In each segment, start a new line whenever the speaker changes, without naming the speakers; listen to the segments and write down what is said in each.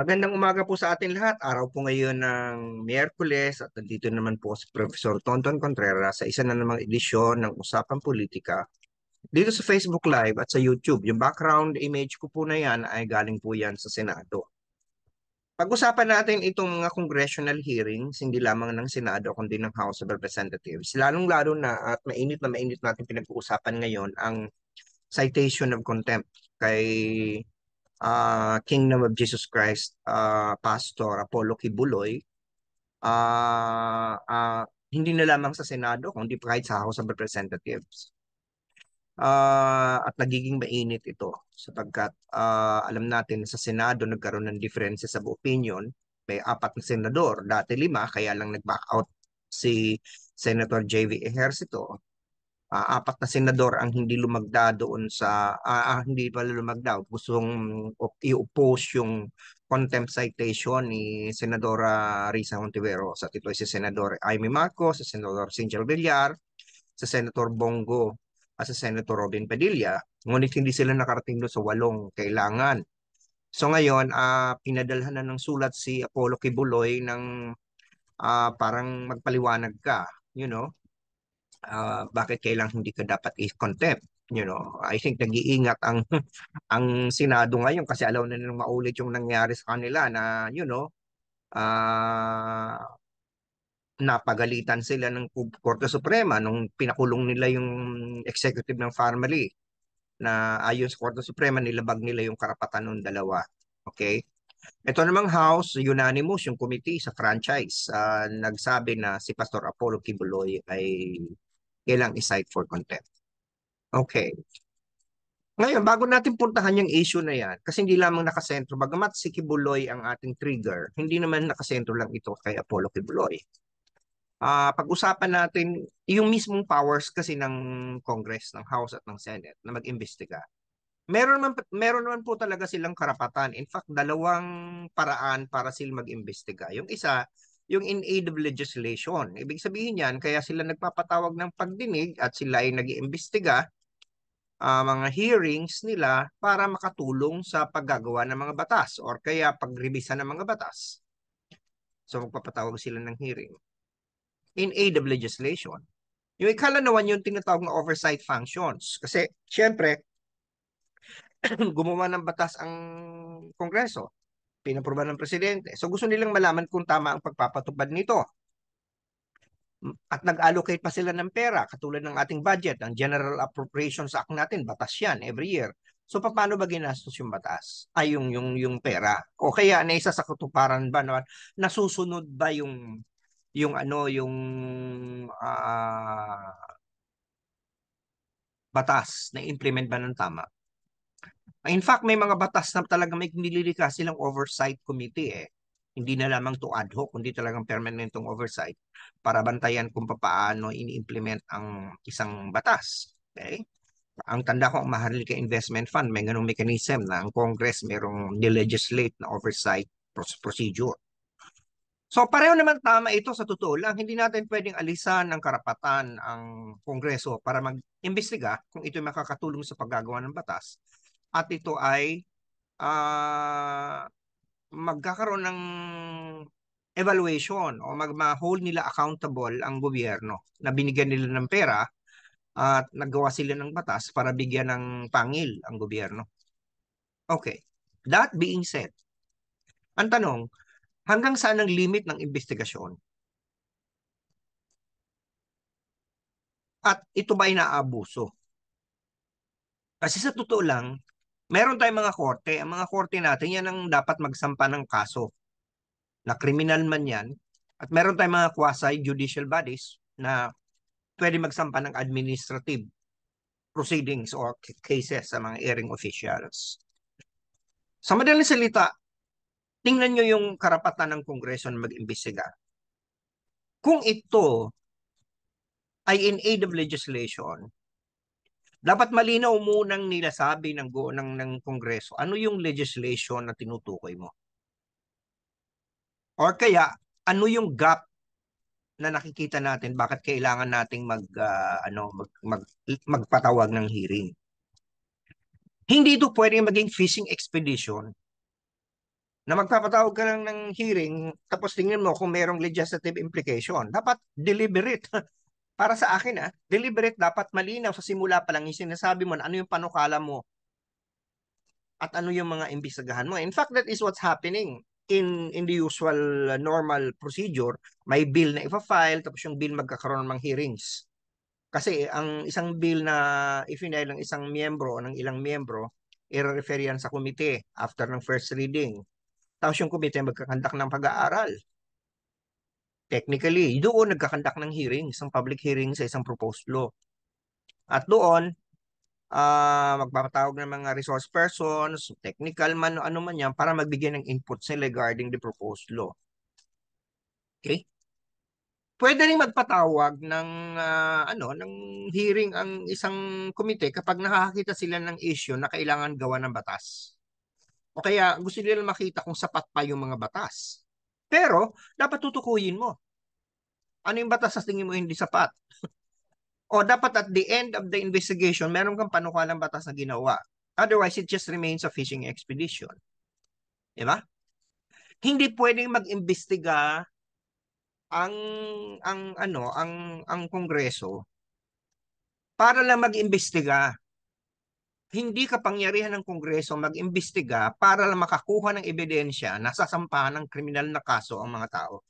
Magandang umaga po sa atin lahat. Araw po ngayon ng Miyerkules at nandito naman po si Professor Tonton Contreras sa isa na namang edisyon ng Usapan Politika dito sa Facebook Live at sa YouTube. Yung background image ko po na yan ay galing po yan sa Senado. Pag-usapan natin itong mga congressional hearings, hindi lamang ng Senado kundi ng House of Representatives. Lalong-lalo na at mainit na mainit natin pinag-uusapan ngayon ang citation of contempt kay uh, Kingdom of Jesus Christ uh, Pastor Apollo Kibuloy, uh, uh, hindi na lamang sa Senado, kundi kahit sa House of Representatives. Uh, at nagiging mainit ito sapagkat uh, alam natin sa Senado nagkaroon ng differences of opinion. May apat na senador, dati lima, kaya lang nag-back out si Senator J.V. Ejercito uh, apat na senador ang hindi lumagda doon sa uh, ah, hindi pala lumagda gustong i-oppose yung contempt citation ni Senadora Risa Montiveros at ito si Senador Amy Marcos, sa Senador Singel Villar, sa Senator Bongo at sa Senator Robin Padilla ngunit hindi sila nakarating doon sa walong kailangan. So ngayon, uh, pinadalhan na ng sulat si Apollo Kibuloy ng uh, parang magpaliwanag ka, you know, uh, bakit kailangan hindi ka dapat i-contempt? You know, I think nag-iingat ang ang Senado ngayon kasi alam na nilang maulit yung nangyari sa kanila na, you know, uh, napagalitan sila ng Korte Suprema nung pinakulong nila yung executive ng family na ayon sa Korte Suprema nilabag nila yung karapatan ng dalawa. Okay? Ito namang House, unanimous yung committee sa franchise. Uh, nagsabi na si Pastor Apollo Kibuloy ay kailang i-cite for contempt. Okay. Ngayon, bago natin puntahan yung issue na yan, kasi hindi lamang nakasentro, bagamat si Kibuloy ang ating trigger, hindi naman nakasentro lang ito kay Apollo Kibuloy. Uh, pag-usapan natin yung mismong powers kasi ng Congress, ng House at ng Senate na mag-imbestiga. Meron man meron naman po talaga silang karapatan. In fact, dalawang paraan para sila mag-imbestiga. Yung isa, yung in aid of legislation. Ibig sabihin yan, kaya sila nagpapatawag ng pagdinig at sila ay nag-iimbestiga uh, mga hearings nila para makatulong sa paggagawa ng mga batas or kaya pagrebisa ng mga batas. So magpapatawag sila ng hearing. In aid of legislation. Yung ikalanawan yung tinatawag na oversight functions. Kasi syempre, gumawa ng batas ang Kongreso. Pinaproba ng presidente. So gusto nilang malaman kung tama ang pagpapatupad nito. Hmm, at nag-allocate pa sila ng pera, katulad ng ating budget, ang General Appropriations Act natin, batas yan every year. So paano ba ginastos yung batas? Ay, yung, yung, yung pera. O kaya, naisa ano, sa katuparan ba naman, nasusunod ba yung yung ano yung uh, batas na implement ba ng tama In fact, may mga batas na talaga may nililika silang oversight committee eh. Hindi na lamang to ad hoc, kundi talagang permanentong oversight para bantayan kung paano ini-implement ang isang batas. Okay? Ang tanda ko, ang Maharlika Investment Fund, may ganong mechanism na ang Congress merong nilegislate na oversight procedure. So pareho naman tama ito sa totoo lang. Hindi natin pwedeng alisan ng karapatan ang Kongreso para mag-imbestiga kung ito'y makakatulong sa paggagawa ng batas at ito ay uh, magkakaroon ng evaluation o mag-hold nila accountable ang gobyerno na binigyan nila ng pera at naggawa sila ng batas para bigyan ng pangil ang gobyerno. Okay. That being said, ang tanong, hanggang saan ang limit ng investigasyon? At ito ba ay naabuso? Kasi sa totoo lang, meron tayong mga korte. Ang mga korte natin, yan ang dapat magsampa ng kaso. Na criminal man yan. At meron tayong mga quasi-judicial bodies na pwede magsampa ng administrative proceedings or cases sa mga airing officials. Sa madaling salita, tingnan nyo yung karapatan ng Kongreso na mag-imbestiga. Kung ito ay in aid of legislation, dapat malinaw munang nila sabi ng, ng, ng Kongreso, ano yung legislation na tinutukoy mo? Or kaya, ano yung gap na nakikita natin bakit kailangan nating mag uh, ano mag, mag magpatawag ng hearing. Hindi ito pwedeng maging fishing expedition na magpapatawag ka lang ng hearing tapos tingnan mo kung merong legislative implication. Dapat deliberate. para sa akin ah, deliberate dapat malinaw sa simula pa lang yung sinasabi mo na ano yung panukala mo at ano yung mga imbisagahan mo. In fact, that is what's happening in in the usual uh, normal procedure. May bill na ipafile tapos yung bill magkakaroon ng hearings. Kasi ang isang bill na ifinile ng isang miyembro o ng ilang miyembro, i-refer yan sa committee after ng first reading. Tapos yung komite magkakandak ng pag-aaral. Technically, doon nagkakandak ng hearing, isang public hearing sa isang proposed law. At doon, uh, magpapatawag ng mga resource persons, technical man o ano man yan, para magbigay ng input sila regarding the proposed law. Okay? Pwede rin magpatawag ng uh, ano ng hearing ang isang komite kapag nakakita sila ng issue na kailangan gawa ng batas. O kaya gusto nila makita kung sapat pa yung mga batas. Pero, dapat tutukuyin mo. Ano yung batas sa tingin mo hindi sapat? o dapat at the end of the investigation, meron kang panukalang batas na ginawa. Otherwise, it just remains a fishing expedition. Di ba? Hindi pwedeng mag-imbestiga ang ang ano ang ang kongreso para lang mag-imbestiga hindi kapangyarihan ng Kongreso mag-imbestiga para lang makakuha ng ebidensya na sasampahan ng kriminal na kaso ang mga tao.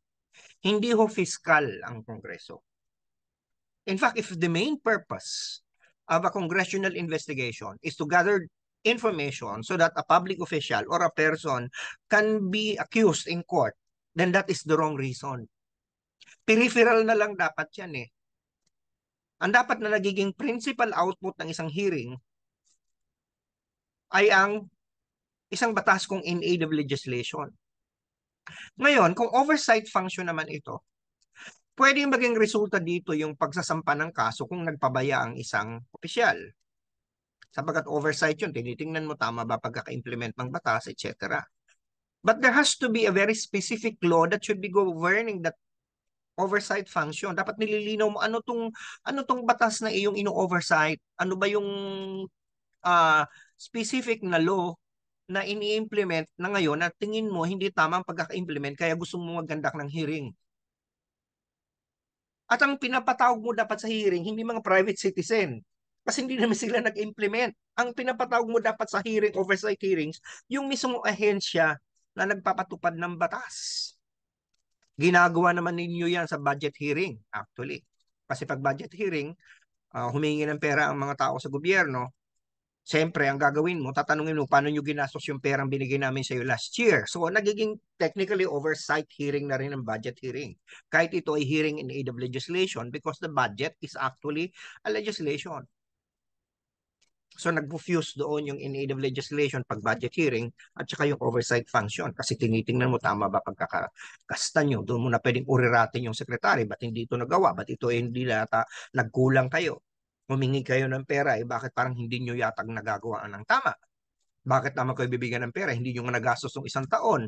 Hindi ho fiscal ang Kongreso. In fact, if the main purpose of a congressional investigation is to gather information so that a public official or a person can be accused in court, then that is the wrong reason. Peripheral na lang dapat yan eh. Ang dapat na nagiging principal output ng isang hearing ay ang isang batas kung enable legislation. Ngayon, kung oversight function naman ito, pwede maging resulta dito yung pagsasampa ng kaso kung nagpabaya ang isang opisyal. Sapagat oversight yun, tinitingnan mo tama ba pagkaka-implement ng batas, etc. But there has to be a very specific law that should be governing that oversight function. Dapat nililinaw mo ano tong ano tong batas na iyong ino-oversight, ano ba yung uh, specific na law na ini-implement na ngayon na tingin mo hindi tama ang pagkaka-implement kaya gusto mo magandak ng hearing. At ang pinapatawag mo dapat sa hearing, hindi mga private citizen. Kasi hindi naman sila nag-implement. Ang pinapatawag mo dapat sa hearing, oversight hearings, yung mismo ahensya na nagpapatupad ng batas. Ginagawa naman ninyo yan sa budget hearing, actually. Kasi pag budget hearing, uh, ah, humingi ng pera ang mga tao sa gobyerno, Siyempre, ang gagawin mo, tatanungin mo, paano nyo ginastos yung perang binigay namin sa'yo last year? So, nagiging technically oversight hearing na rin ang budget hearing. Kahit ito ay hearing in aid of legislation because the budget is actually a legislation. So, nag-fuse doon yung in aid of legislation pag budget hearing at saka yung oversight function kasi tinitingnan mo tama ba pagkakasta nyo. Doon mo na pwedeng uriratin yung sekretary. Ba't hindi ito nagawa? Ba't ito ay hindi nata nagkulang kayo? humingi kayo ng pera, eh bakit parang hindi nyo yatag nagagawaan ng tama? Bakit naman kayo bibigyan ng pera? Hindi nyo nga nagastos ng isang taon.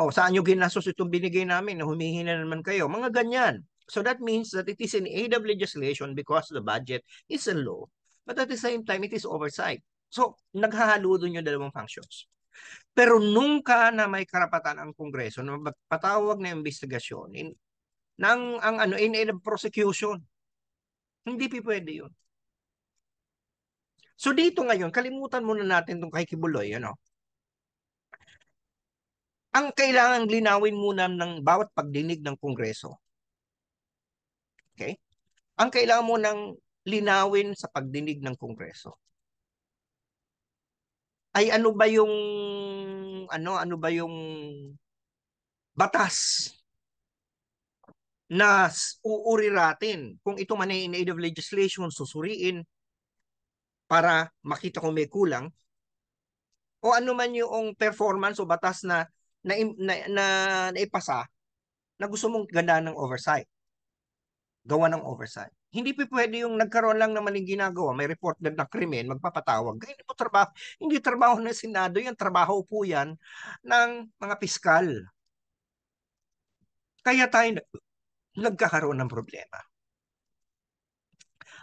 O saan nyo ginastos itong binigay namin? na humihina naman kayo. Mga ganyan. So that means that it is an aid of legislation because the budget is a law. But at the same time, it is oversight. So, naghahalo doon yung dalawang functions. Pero nung ka na may karapatan ang Kongreso na magpatawag na investigasyon in, ng ang ano in in prosecution, hindi pa pwede yun. So dito ngayon, kalimutan muna natin itong kay Kibuloy. Ano? Ang kailangan linawin muna ng bawat pagdinig ng Kongreso. Okay? Ang kailangan mo nang linawin sa pagdinig ng Kongreso ay ano ba yung ano ano ba yung batas na uuriratin kung ito man ay in aid of legislation susuriin para makita kung may kulang o ano man yung performance o batas na na, na, na naipasa na gusto mong ganda ng oversight. Gawa ng oversight. Hindi pa pwede yung nagkaroon lang naman ng ginagawa, may report na ng krimen, magpapatawag. Hindi po trabaho, hindi trabaho ng Senado, yung trabaho po yan ng mga piskal. Kaya tayo nagkakaroon ng problema.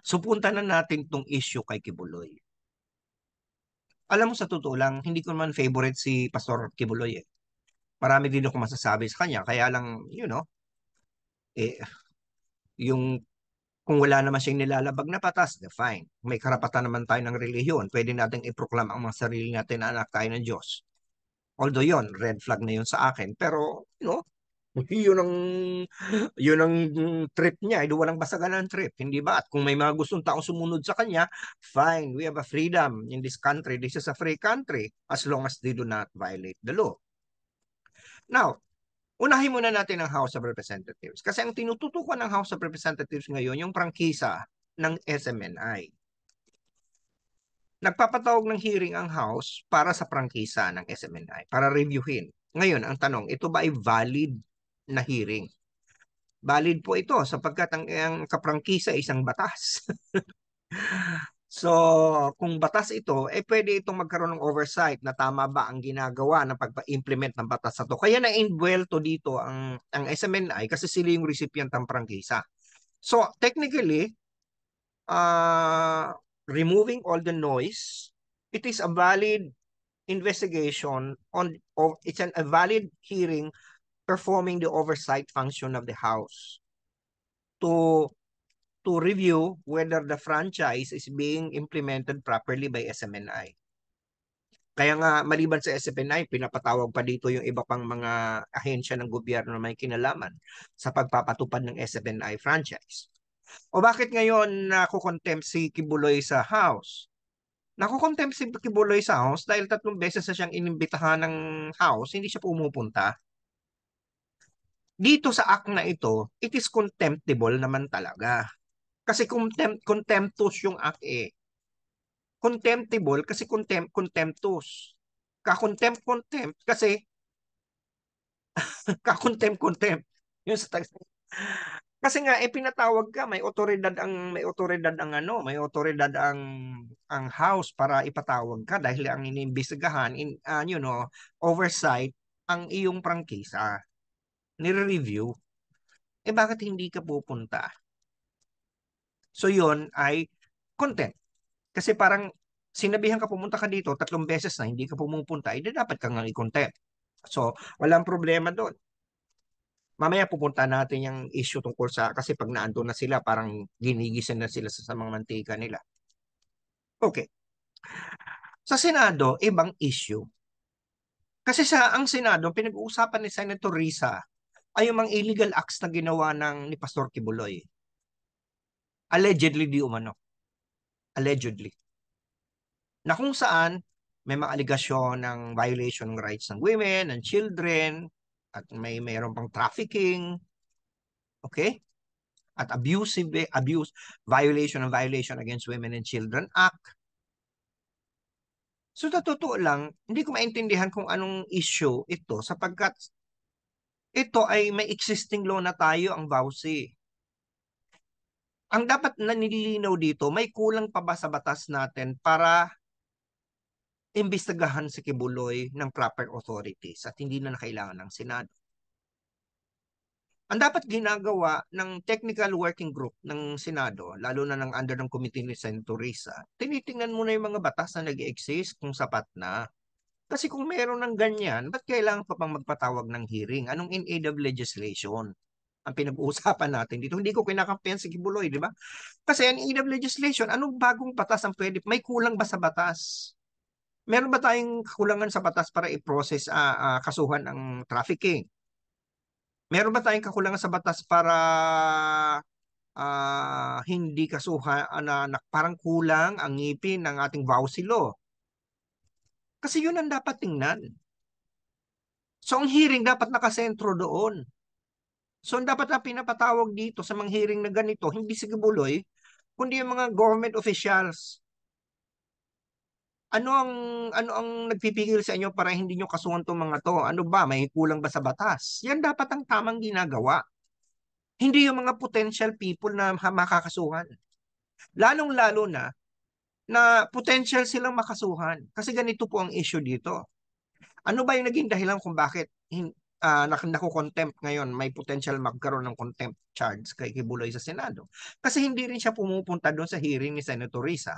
So punta na natin tong issue kay Kibuloy. Alam mo sa totoo lang, hindi ko man favorite si Pastor Kibuloy eh. Marami din ako masasabi sa kanya. Kaya lang, you know, eh, yung kung wala naman siyang nilalabag na patas, fine. May karapatan naman tayo ng relihiyon. Pwede nating iproklam ang mga sarili natin na anak tayo ng Diyos. Although yon red flag na yun sa akin. Pero, you know, yun ang yun ang trip niya. Eh, ito walang basagan ang trip, hindi ba? At kung may mga gustong taong sumunod sa kanya, fine, we have a freedom in this country. This is a free country as long as they do not violate the law. Now, unahin muna natin ang House of Representatives. Kasi ang tinututukan ng House of Representatives ngayon, yung prangkisa ng SMNI. Nagpapatawag ng hearing ang House para sa prangkisa ng SMNI, para reviewin. Ngayon, ang tanong, ito ba ay valid na hearing. Valid po ito sapagkat ang, ang kaprangkisa ay isang batas. so, kung batas ito, eh pwede itong magkaroon ng oversight na tama ba ang ginagawa ng pagpa-implement ng batas na to. Kaya na-inbuelto dito ang, ang SMNI kasi sila yung recipient ng prangkisa. So, technically, uh, removing all the noise, it is a valid investigation on of it's an, a valid hearing performing the oversight function of the House to to review whether the franchise is being implemented properly by SMNI. Kaya nga maliban sa SMNI, pinapatawag pa dito yung iba pang mga ahensya ng gobyerno na may kinalaman sa pagpapatupad ng SMNI franchise. O bakit ngayon nakukontempt si Kibuloy sa House? Nakukontempt si Kibuloy sa House dahil tatlong beses na siyang inimbitahan ng House, hindi siya pumupunta dito sa act na ito, it is contemptible naman talaga. Kasi contempt, contemptus yung act eh. Contemptible kasi contempt, contemptus. Ka-contempt, contempt kasi ka-contempt, contempt. Yun sa kasi nga eh pinatawag ka, may otoridad ang may otoridad ang ano, may otoridad ang ang house para ipatawag ka dahil ang iniimbestigahan in uh, you know, oversight ang iyong prangkisa nire-review, eh bakit hindi ka pupunta? So yon ay content. Kasi parang sinabihan ka pumunta ka dito tatlong beses na hindi ka pumupunta, eh dapat kang i-content. So, walang problema doon. Mamaya pupunta natin yung issue tungkol sa, kasi pag naandun na sila, parang ginigisan na sila sa, sa mantika nila. Okay. Sa Senado, ibang issue. Kasi sa ang Senado, pinag-uusapan ni Senator Risa ay yung mga illegal acts na ginawa ng ni Pastor Kibuloy. Allegedly di umano. Allegedly. Na kung saan may mga aligasyon ng violation ng rights ng women, ng children, at may mayroon pang trafficking. Okay? At abusive abuse violation and violation against women and children act. So sa totoo lang, hindi ko maintindihan kung anong issue ito sapagkat ito ay may existing law na tayo ang VAUSI. Ang dapat na nililinaw dito, may kulang pa ba sa batas natin para imbestigahan si Kibuloy ng proper authorities at hindi na nakailangan ng Senado. Ang dapat ginagawa ng technical working group ng Senado, lalo na ng under ng committee ni Senator Risa, tinitingnan muna yung mga batas na nag exist kung sapat na. Kasi kung meron ng ganyan, ba't kailangan pa pang magpatawag ng hearing? Anong in of legislation? ang pinag-uusapan natin dito. Hindi ko kinakampihan si Kibuloy, di ba? Kasi ang in of legislation, anong bagong batas ang pwede? May kulang ba sa batas? Meron ba tayong kakulangan sa batas para i-process uh, uh, kasuhan ng trafficking? Meron ba tayong kakulangan sa batas para uh, hindi kasuhan uh, na, na parang kulang ang ngipin ng ating vowsy law? Kasi yun ang dapat tingnan. So ang hearing dapat nakasentro doon. So ang dapat na pinapatawag dito sa mga hearing na ganito, hindi si Gibuloy, kundi yung mga government officials. Ano ang ano ang nagpipigil sa inyo para hindi nyo kasuhan tong mga to? Ano ba? May kulang ba sa batas? Yan dapat ang tamang ginagawa. Hindi yung mga potential people na makakasuhan. Lalong-lalo na na potential silang makasuhan. Kasi ganito po ang issue dito. Ano ba yung naging dahilan kung bakit uh, ah, nako contempt ngayon, may potential magkaroon ng contempt charge kay Kibuloy sa Senado? Kasi hindi rin siya pumupunta doon sa hearing ni Senator Risa.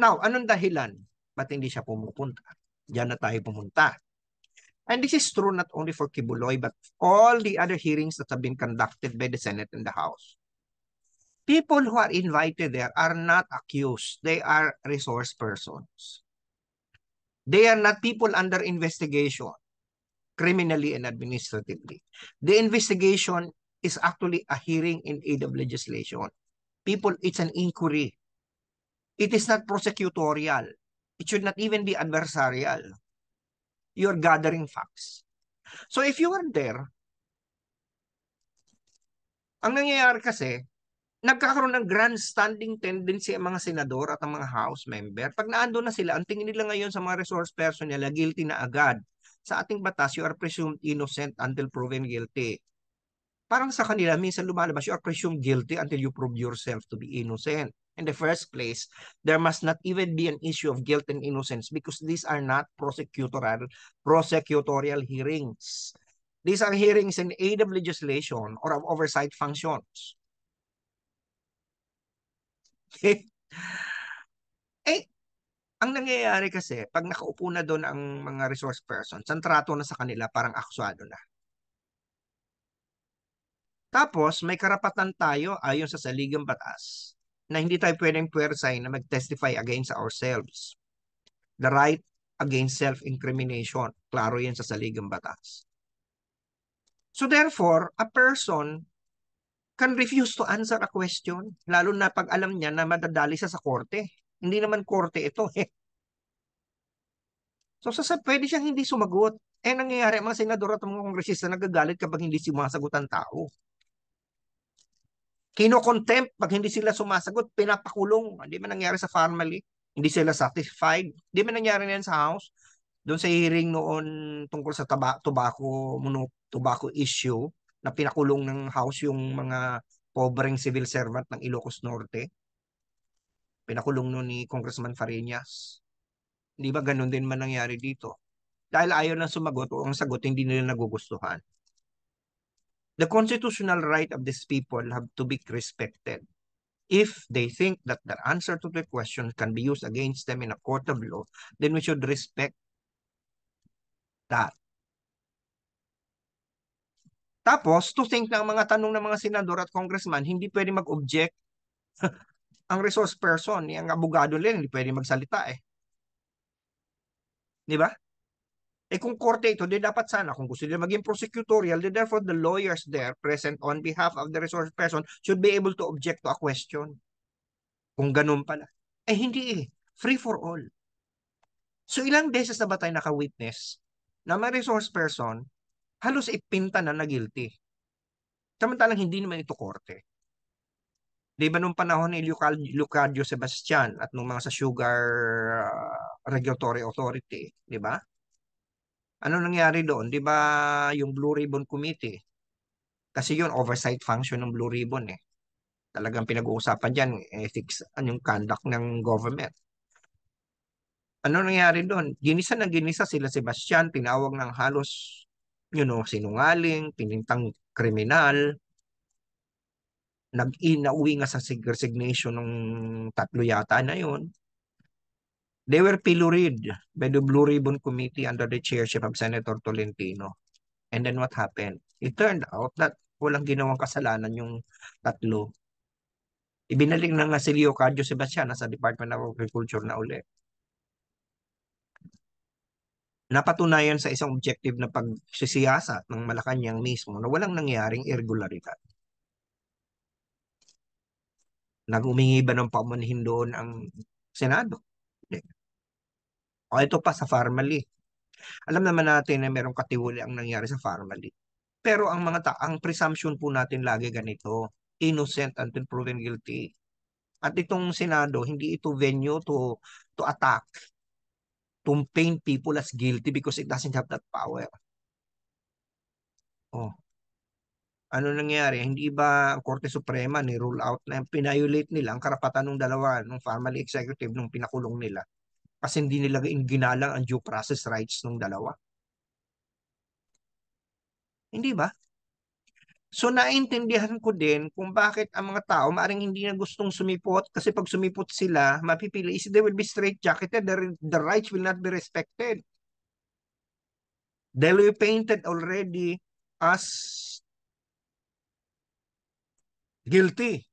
Now, anong dahilan? Ba't hindi siya pumupunta? Diyan na tayo pumunta. And this is true not only for Kibuloy but all the other hearings that have been conducted by the Senate and the House. people who are invited there are not accused. They are resource persons. They are not people under investigation, criminally and administratively. The investigation is actually a hearing in aid of legislation. People, it's an inquiry. It is not prosecutorial. It should not even be adversarial. You're gathering facts. So if you are there, ang nangyayari kasi, nagkakaroon ng grandstanding tendency ang mga senador at ang mga house member. Pag naando na sila, ang tingin nila ngayon sa mga resource person nila, guilty na agad. Sa ating batas, you are presumed innocent until proven guilty. Parang sa kanila, minsan lumalabas, you are presumed guilty until you prove yourself to be innocent. In the first place, there must not even be an issue of guilt and innocence because these are not prosecutorial, prosecutorial hearings. These are hearings in aid of legislation or of oversight functions. Okay? eh, ang nangyayari kasi, pag nakaupo na doon ang mga resource person, santrato na sa kanila, parang aksuado na. Tapos, may karapatan tayo ayon sa saligang batas na hindi tayo pwedeng puwersay na mag-testify against ourselves. The right against self-incrimination. Klaro yan sa saligang batas. So therefore, a person can refuse to answer a question, lalo na pag alam niya na madadali siya sa korte. Hindi naman korte ito eh. So sa pwede siyang hindi sumagot. Eh nangyayari mga senador at mga kongresista nagagalit kapag hindi sumasagot ang tao. Kinocontempt pag hindi sila sumasagot, pinapakulong. Hindi man nangyari sa family, hindi sila satisfied. Hindi man nangyari na sa house. Doon sa hearing noon tungkol sa taba- tobacco, mono, tobacco issue, na pinakulong ng house yung mga pobreng civil servant ng Ilocos Norte. Pinakulong noon ni Congressman Fariñas. Hindi ba ganun din man nangyari dito? Dahil ayaw na sumagot o ang sagot hindi nila nagugustuhan. The constitutional right of these people have to be respected if they think that their answer to the question can be used against them in a court of law, then we should respect that. Tapos, to think na ang mga tanong ng mga senador at congressman, hindi pwede mag-object ang resource person, ang abogado nila, hindi pwede magsalita eh. Di ba? Eh kung korte ito, di dapat sana kung gusto nila maging prosecutorial, di therefore the lawyers there present on behalf of the resource person should be able to object to a question. Kung ganun pala. Eh hindi eh. Free for all. So ilang beses na ba tayo naka-witness na may resource person halos ipinta na na guilty. Samantalang hindi naman ito korte. Di ba nung panahon ni Lucadio Sebastian at nung mga sa Sugar ah, Regulatory Authority, di ba? Ano nangyari doon? Di ba yung Blue Ribbon Committee? Kasi yun, oversight function ng Blue Ribbon eh. Talagang pinag-uusapan dyan, ethics, yung conduct ng government. Ano nangyari doon? Ginisa na ginisa sila Sebastian, tinawag ng halos you oh, know, sinungaling, pinintang kriminal, nag-inauwi nga sa resignation ng tatlo yata na yon. They were pilloried by the Blue Ribbon Committee under the chairship of Senator Tolentino. And then what happened? It turned out that walang ginawang kasalanan yung tatlo. Ibinaling na nga si Leocadio Sebastian sa Department of Agriculture na ulit napatunayan sa isang objective na pagsisiyasat ng Malacanang mismo na walang nangyaring irregularidad. Nagumingi ba ng pamunhin doon ang Senado? Hindi. O ito pa sa formally. Alam naman natin na merong katiwali ang nangyari sa formally. Pero ang mga ta ang presumption po natin lagi ganito, innocent until proven guilty. At itong Senado, hindi ito venue to to attack to paint people as guilty because it doesn't have that power. Oh. Ano nangyari? Hindi ba Korte Suprema ni rule out na pinayulate nila ang karapatan ng dalawa, ng family executive, nung pinakulong nila? Kasi hindi nila ginalang ang due process rights ng dalawa. Hindi ba? So naintindihan ko din kung bakit ang mga tao maaring hindi na gustong sumipot kasi pag sumipot sila, mapipili is they will be straight-jacketed, the, the rights will not be respected. They will be painted already as guilty.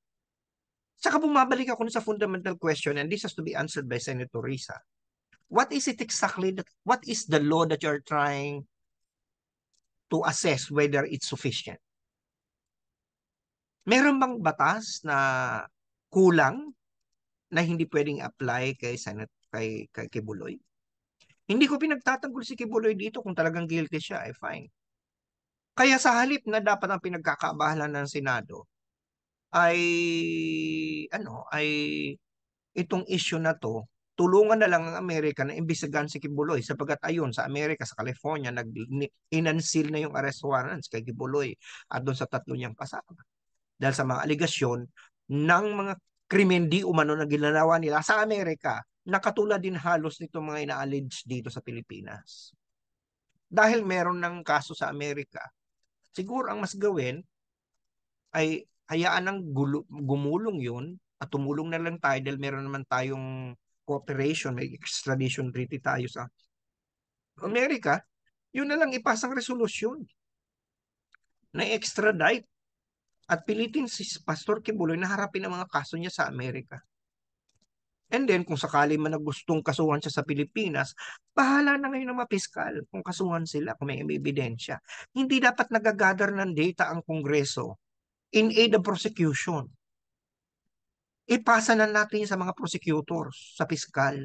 Saka bumabalik ako sa fundamental question and this has to be answered by Senator Risa. What is it exactly that, what is the law that you're trying to assess whether it's sufficient? Meron bang batas na kulang na hindi pwedeng apply kay Senate kay kay Kibuloy? Hindi ko pinagtatanggol si Kibuloy dito kung talagang guilty siya, ay eh, fine. Kaya sa halip na dapat ang pinagkakaabalan ng Senado ay ano, ay itong issue na to, tulungan na lang ang Amerika na imbisigan si Kibuloy sapagat ayon sa Amerika, sa California, nag-inansil na yung arrest warrants kay Kibuloy at doon sa tatlo niyang kasama dahil sa mga aligasyon ng mga krimen di umano na ginagawa nila sa Amerika na katulad din halos nito mga ina-allege dito sa Pilipinas. Dahil meron ng kaso sa Amerika, siguro ang mas gawin ay hayaan ng gumulong yun at tumulong na lang tayo dahil meron naman tayong cooperation, may extradition treaty tayo sa Amerika, yun na lang ipasang resolusyon na extradite at pilitin si Pastor Kibuloy na harapin ang mga kaso niya sa Amerika. And then, kung sakali man na gustong kasuhan siya sa Pilipinas, bahala na ngayon ng mga piskal kung kasuhan sila, kung may ebidensya. Hindi dapat nagagather ng data ang Kongreso in aid of prosecution. Ipasa na natin sa mga prosecutors, sa piskal,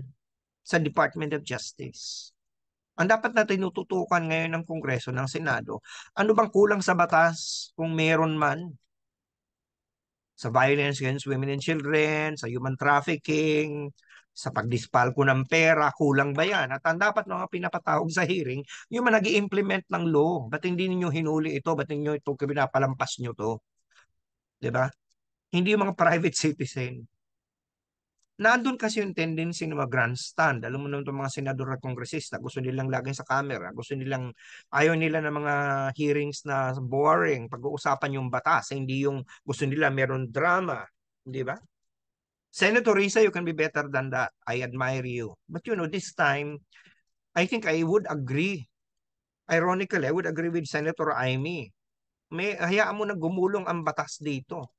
sa Department of Justice. Ang dapat natin tututukan ngayon ng Kongreso, ng Senado, ano bang kulang sa batas kung meron man sa violence against women and children, sa human trafficking, sa pagdispalko ng pera, kulang ba yan? At ang dapat mga pinapatawag sa hearing, yung mga nag implement ng law. Ba't hindi niyo hinuli ito? Ba't niyo ito pinapalampas niyo to? 'Di ba? Hindi yung mga private citizen. Nandun kasi yung tendency ng mga grandstand. Alam mo naman itong mga senador at kongresista, gusto nilang laging sa camera, gusto nilang, ayaw nila ng mga hearings na boring, pag-uusapan yung batas, eh, hindi yung gusto nila meron drama. Di ba? Senator Risa, you can be better than that. I admire you. But you know, this time, I think I would agree. Ironically, I would agree with Senator Amy. May, hayaan mo na gumulong ang batas dito.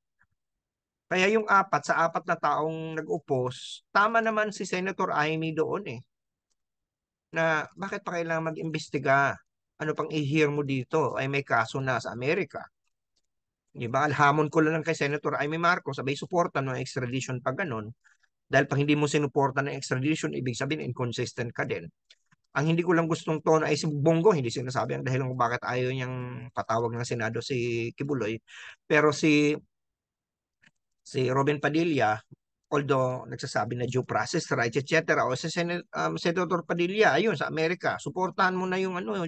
Kaya yung apat, sa apat na taong nag-upos, tama naman si Senator Amy doon eh. Na bakit pa kailangan mag-imbestiga? Ano pang i-hear mo dito? Ay may kaso na sa Amerika. Di ba? Alhamon ko lang kay Senator Amy Marcos, sabay suporta ng extradition pa ganun. Dahil pag hindi mo sinuporta ng extradition, ibig sabihin inconsistent ka din. Ang hindi ko lang gustong tono ay si Bongo, hindi sinasabi ang dahilan kung bakit ayaw niyang patawag ng Senado si Kibuloy. Pero si si Robin Padilla, although nagsasabi na due process rights, etc. O si Sen um, Senator Padilla, ayun, sa Amerika, suportahan mo na yung ano,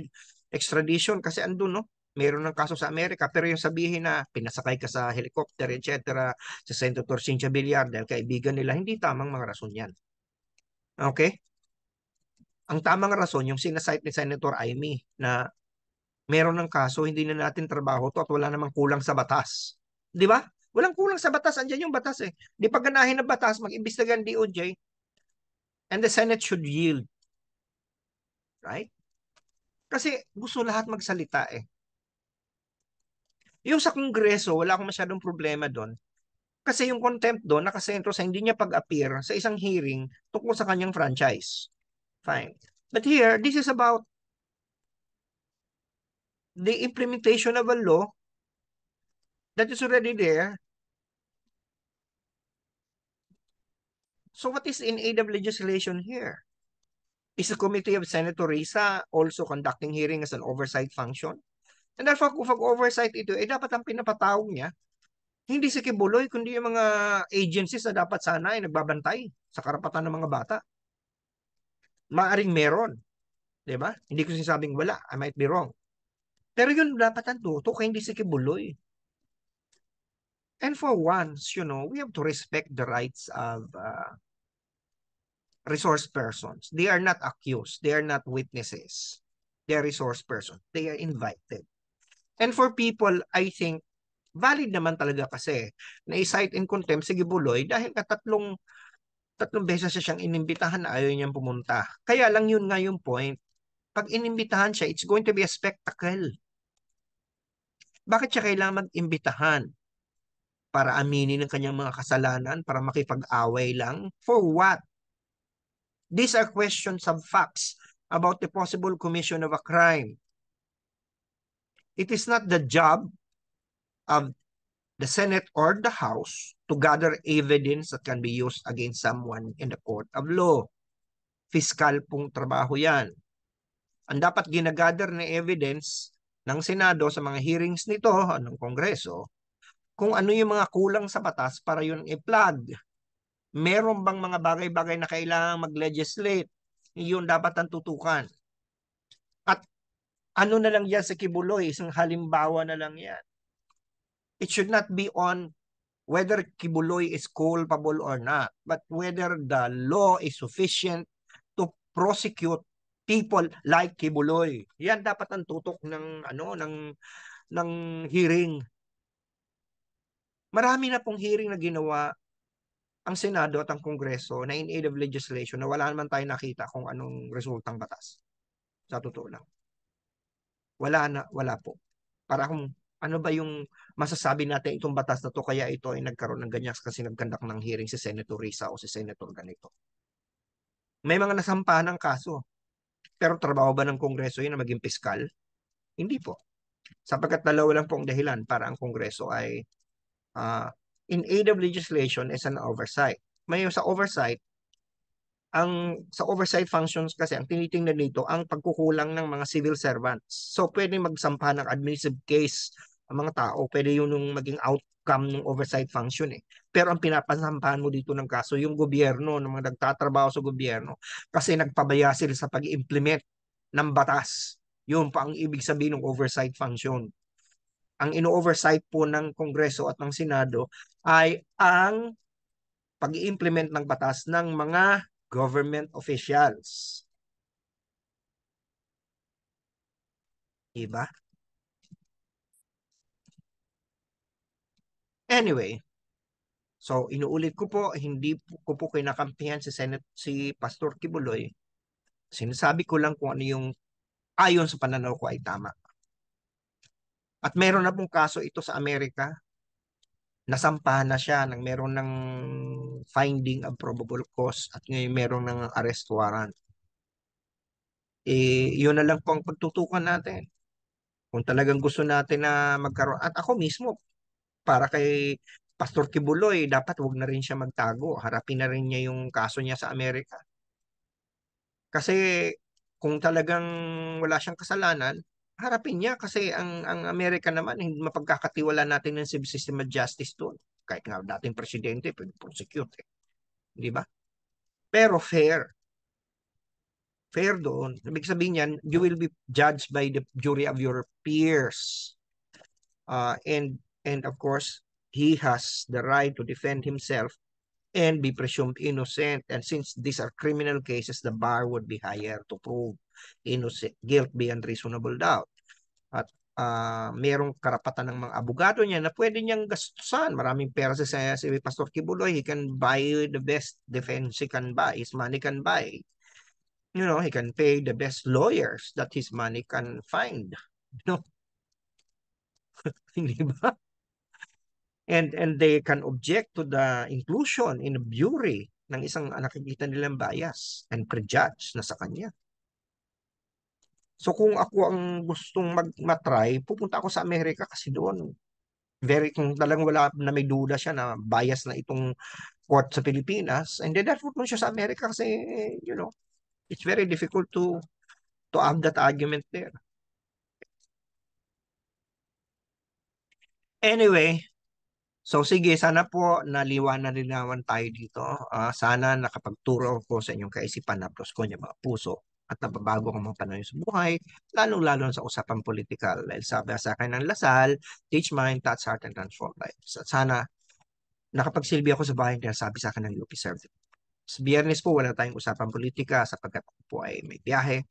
extradition kasi andun, no? Meron ng kaso sa Amerika, pero yung sabihin na pinasakay ka sa helicopter, etc. Sa Senator Cynthia Villar dahil kaibigan nila, hindi tamang mga rason yan. Okay? Ang tamang rason, yung sinasite ni Senator Amy na meron ng kaso, hindi na natin trabaho to at wala namang kulang sa batas. Di ba? Walang kulang sa batas. Andiyan yung batas eh. Di pagganahin ng batas, mag-imbestigan DOJ and the Senate should yield. Right? Kasi gusto lahat magsalita eh. Yung sa Kongreso, wala akong masyadong problema doon. Kasi yung contempt doon, nakasentro sa hindi niya pag-appear sa isang hearing tungkol sa kanyang franchise. Fine. But here, this is about the implementation of a law that is already there So what is in aid of legislation here? Is the committee of Senator Risa also conducting hearing as an oversight function? And therefore, kung pag-oversight ito, eh dapat ang pinapatawag niya, hindi si Kibuloy, kundi yung mga agencies na dapat sana ay nagbabantay sa karapatan ng mga bata. Maaring meron. ba? Diba? Hindi ko sinasabing wala. I might be wrong. Pero yun dapat ang kay hindi si Kibuloy. And for once, you know, we have to respect the rights of uh, resource persons. They are not accused. They are not witnesses. They are resource persons. They are invited. And for people, I think, valid naman talaga kasi na i-cite in contempt si Gibuloy dahil katatlong tatlong beses siya siyang inimbitahan na ayaw niyang pumunta. Kaya lang yun nga yung point. Pag inimbitahan siya, it's going to be a spectacle. Bakit siya kailangan mag-imbitahan? Para aminin ang kanyang mga kasalanan? Para makipag-away lang? For what? These are questions of facts about the possible commission of a crime. It is not the job of the Senate or the House to gather evidence that can be used against someone in the court of law. Fiscal pong trabaho yan. Ang dapat ginagather na evidence ng Senado sa mga hearings nito, ng Kongreso, kung ano yung mga kulang sa batas para yun i-plug meron bang mga bagay-bagay na kailangan mag-legislate? yun dapat ang tutukan. At ano na lang yan sa Kibuloy, isang halimbawa na lang yan. It should not be on whether Kibuloy is culpable or not, but whether the law is sufficient to prosecute people like Kibuloy. Yan dapat ang tutok ng ano ng ng hearing. Marami na pong hearing na ginawa ang Senado at ang Kongreso na in aid of legislation na wala naman tayo nakita kung anong resultang batas. Sa totoo lang. Wala na, wala po. Para kung ano ba yung masasabi natin itong batas na to kaya ito ay nagkaroon ng ganyan kasi nagkandak ng hearing si Senator Risa o si Senator ganito. May mga nasampahan ng kaso. Pero trabaho ba ng Kongreso yun na maging piskal? Hindi po. Sapagkat dalawa lang po ang dahilan para ang Kongreso ay uh, in aid of legislation is an oversight. May sa oversight, ang sa oversight functions kasi ang tinitingnan dito ang pagkukulang ng mga civil servants. So pwede magsampa ng administrative case ang mga tao, pwede yun yung maging outcome ng oversight function eh. Pero ang pinapasampahan mo dito ng kaso, yung gobyerno, ng mga nagtatrabaho sa gobyerno, kasi nagpabaya sila sa pag-implement ng batas. Yun pa ang ibig sabihin ng oversight function ang ino-oversight po ng Kongreso at ng Senado ay ang pag-implement ng batas ng mga government officials. Diba? Anyway, so inuulit ko po, hindi po, ko po kinakampihan si, Senate, si Pastor Kibuloy. Sinasabi ko lang kung ano yung ayon sa pananaw ko ay tama. At meron na pong kaso ito sa Amerika. Nasampahan na siya ng meron ng finding of probable cause at ngayon meron ng arrest warrant. Eh, yun na lang po ang pagtutukan natin. Kung talagang gusto natin na magkaroon, at ako mismo, para kay Pastor Kibuloy, dapat wag na rin siya magtago. Harapin na rin niya yung kaso niya sa Amerika. Kasi kung talagang wala siyang kasalanan, harapin niya kasi ang ang Amerika naman hindi mapagkakatiwala natin ng civil system of justice doon. Kahit nga dating presidente pwede prosecute. Eh. Di ba? Pero fair. Fair doon. Ibig sabihin niyan, you will be judged by the jury of your peers. Uh, and and of course, he has the right to defend himself and be presumed innocent. And since these are criminal cases, the bar would be higher to prove innocent, guilt beyond reasonable doubt. At uh, merong karapatan ng mga abogado niya na pwede niyang gastusan. Maraming pera si, si Pastor Kibuloy. He can buy the best defense he can buy. His money can buy. You know, he can pay the best lawyers that his money can find. You know? Hindi ba? And, and they can object to the inclusion in a jury ng isang nakikita nilang bias and prejudge na sa kanya. So kung ako ang gustong mag try pupunta ako sa Amerika kasi doon very kung talagang wala na may duda siya na bias na itong court sa Pilipinas and then therefore siya sa Amerika kasi you know it's very difficult to to have that argument there anyway so sige sana po naliwanan linawan tayo dito uh, sana nakapagturo ako sa inyong kaisipan na plus ko niya mga puso at nababago ko mga pananaw sa buhay, lalong-lalo sa usapang political. Dahil sabi sa akin ng Lasal, teach mind, touch heart, and transform life. So, sana nakapagsilbi ako sa bahay kaya sabi sa akin ng UP Serve. Sa biyernes po, wala tayong usapan politika sapagkat ako po ay may biyahe.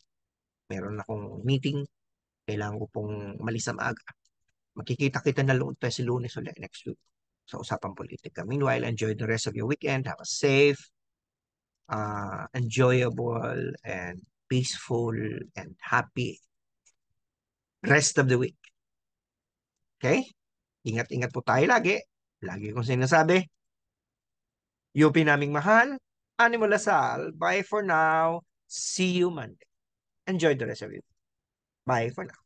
Meron akong meeting. Kailangan ko pong malis maaga. Makikita kita na loob tayo si lunes ulit next week sa usapang politika. Meanwhile, enjoy the rest of your weekend. Have a safe, uh, enjoyable, and peaceful, and happy rest of the week. Okay? Ingat-ingat po tayo lagi. Lagi kong sinasabi. UP naming mahal, Animal Lasal. Bye for now. See you Monday. Enjoy the rest of it. Bye for now.